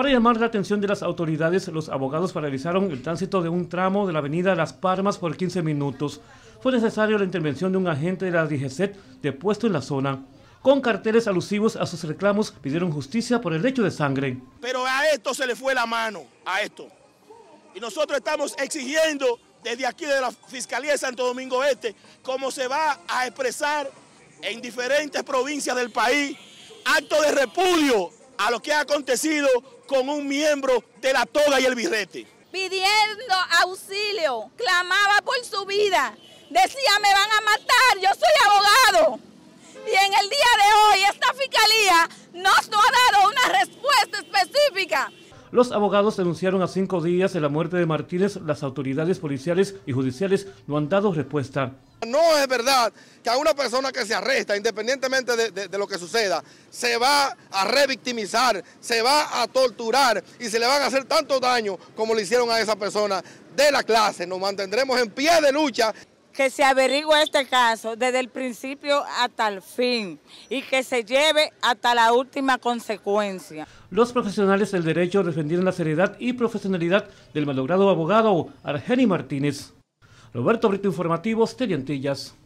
Para llamar la atención de las autoridades, los abogados paralizaron el tránsito de un tramo de la avenida Las Palmas por 15 minutos. Fue necesaria la intervención de un agente de la DGCET depuesto en la zona. Con carteles alusivos a sus reclamos, pidieron justicia por el hecho de sangre. Pero a esto se le fue la mano, a esto. Y nosotros estamos exigiendo desde aquí de la Fiscalía de Santo Domingo Este cómo se va a expresar en diferentes provincias del país acto de repudio a lo que ha acontecido con un miembro de la toga y el birrete. Pidiendo auxilio, clamaba por su vida, decía me van a matar, yo soy abogado. Y en el día de hoy esta fiscalía nos los abogados denunciaron a cinco días de la muerte de Martínez. Las autoridades policiales y judiciales no han dado respuesta. No es verdad que a una persona que se arresta, independientemente de, lo que suceda, se va a revictimizar, se va a torturar y se le van a hacer tanto daño como le hicieron a esa persona de la clase. Nos mantendremos en pie de lucha que se averigüe este caso desde el principio hasta el fin y que se lleve hasta la última consecuencia. Los profesionales del derecho defendieron la seriedad y profesionalidad del malogrado abogado Argeni Martínez. Roberto Brito Informativos, Terriantillas.